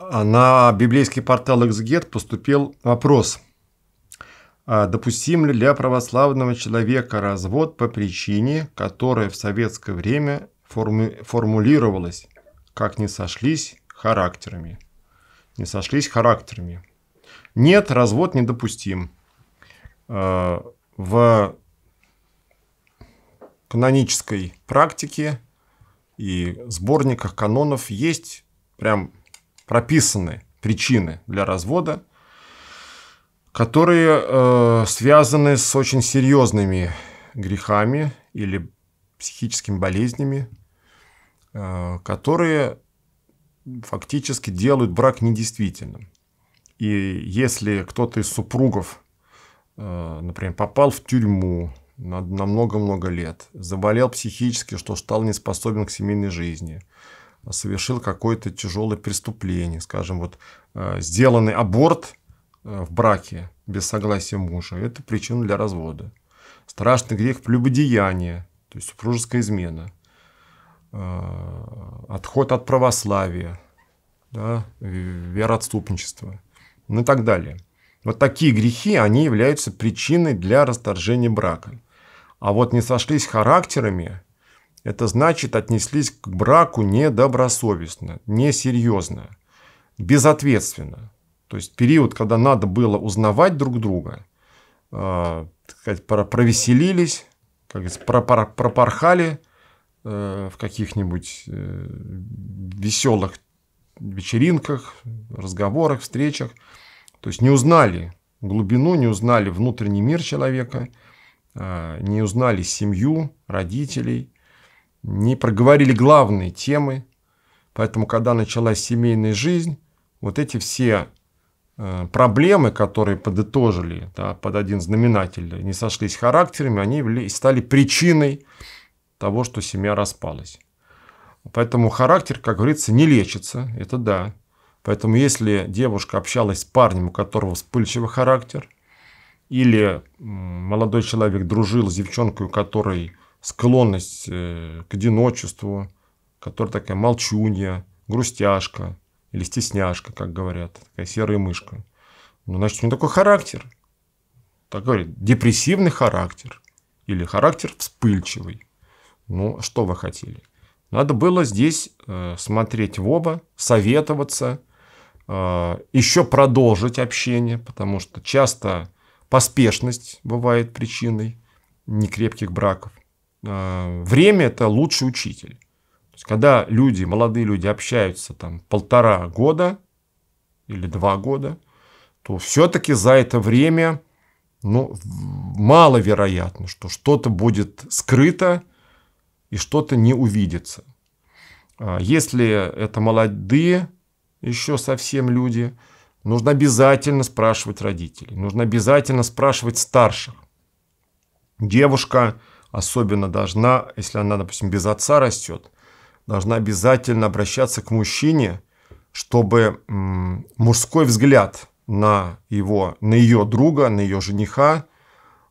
А, на библейский портал XGET поступил вопрос, а, допустим ли для православного человека развод по причине, которая в советское время форми- формулировалась, как не сошлись характерами. Не сошлись характерами. Нет, развод недопустим. А, в канонической практике и сборниках канонов есть прям прописаны причины для развода, которые э, связаны с очень серьезными грехами или психическими болезнями, э, которые фактически делают брак недействительным. И если кто-то из супругов, э, например, попал в тюрьму на много-много лет, заболел психически, что стал неспособен к семейной жизни, совершил какое-то тяжелое преступление, скажем, вот э, сделанный аборт э, в браке без согласия мужа, это причина для развода. Страшный грех прелюбодеяние, то есть супружеская измена, э, отход от православия, да, вероотступничество ну и так далее. Вот такие грехи, они являются причиной для расторжения брака. А вот не сошлись характерами, это значит, отнеслись к браку недобросовестно, несерьезно, безответственно. То есть период, когда надо было узнавать друг друга, э, сказать, провеселились, как говорится, пропор, пропорхали э, в каких-нибудь э, веселых вечеринках, разговорах, встречах. То есть не узнали глубину, не узнали внутренний мир человека, э, не узнали семью, родителей, не проговорили главные темы. Поэтому, когда началась семейная жизнь, вот эти все э, проблемы, которые подытожили да, под один знаменатель, не сошлись характерами, они стали причиной того, что семья распалась. Поэтому характер, как говорится, не лечится, это да. Поэтому если девушка общалась с парнем, у которого вспыльчивый характер, или молодой человек дружил с девчонкой, у которой склонность э, к одиночеству, которая такая молчунья, грустяшка или стесняшка, как говорят, такая серая мышка. Ну, значит, у него такой характер. Так говорит, депрессивный характер или характер вспыльчивый. Ну, что вы хотели? Надо было здесь э, смотреть в оба, советоваться, э, еще продолжить общение, потому что часто поспешность бывает причиной некрепких браков. Э, время – это лучший учитель. То есть, когда люди, молодые люди общаются там полтора года или два года, то все-таки за это время ну, маловероятно, что что-то будет скрыто и что-то не увидится. А если это молодые еще совсем люди, нужно обязательно спрашивать родителей, нужно обязательно спрашивать старших. Девушка – особенно должна, если она, допустим, без отца растет, должна обязательно обращаться к мужчине, чтобы мужской взгляд на его, на ее друга, на ее жениха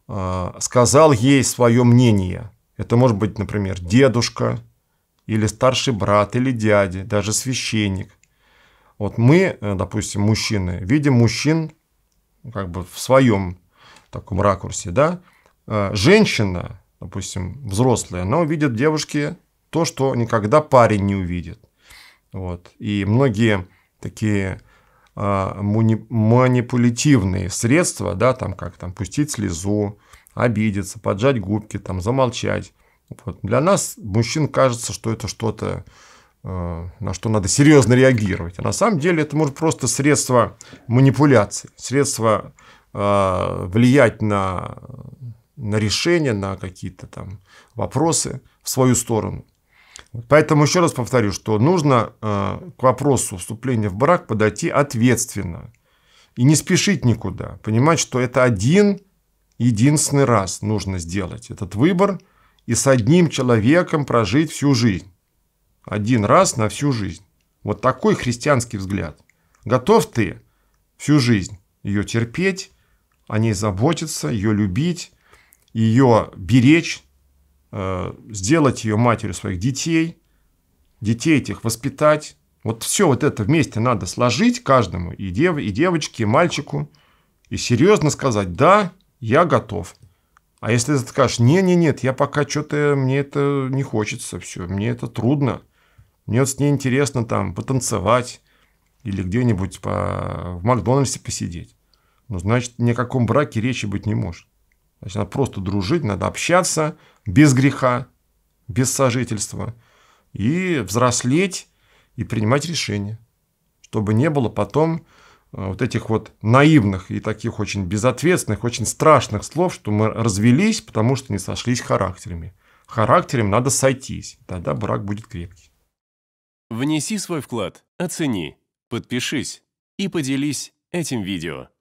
а, сказал ей свое мнение. Это может быть, например, дедушка или старший брат или дядя, даже священник. Вот мы, э, допустим, мужчины, видим мужчин ну, как бы в своем таком ракурсе, да? Э, женщина допустим, взрослые, но видят девушки то, что никогда парень не увидит. Вот. И многие такие а, манипулятивные средства, да, там как там пустить слезу, обидеться, поджать губки, там замолчать. Вот. Для нас, мужчин, кажется, что это что-то, э, на что надо серьезно реагировать. А на самом деле это может просто средство манипуляции, средство э, влиять на на решения, на какие-то там вопросы в свою сторону. Поэтому еще раз повторю, что нужно э, к вопросу вступления в брак подойти ответственно и не спешить никуда. Понимать, что это один единственный раз нужно сделать этот выбор и с одним человеком прожить всю жизнь. Один раз на всю жизнь. Вот такой христианский взгляд. Готов ты всю жизнь ее терпеть, о ней заботиться, ее любить, ее беречь, э, сделать ее матерью своих детей, детей этих воспитать. Вот все вот это вместе надо сложить каждому, и, дев, и девочке, и мальчику, и серьезно сказать, да, я готов. А если ты скажешь, не, не, нет, я пока что-то, мне это не хочется, все, мне это трудно, мне вот с ней интересно там потанцевать или где-нибудь по... в Макдональдсе посидеть. Ну, значит, ни о каком браке речи быть не может. Значит, надо просто дружить, надо общаться без греха, без сожительства. И взрослеть, и принимать решения. Чтобы не было потом э, вот этих вот наивных и таких очень безответственных, очень страшных слов, что мы развелись, потому что не сошлись характерами. Характерем надо сойтись, тогда брак будет крепкий. Внеси свой вклад, оцени, подпишись и поделись этим видео.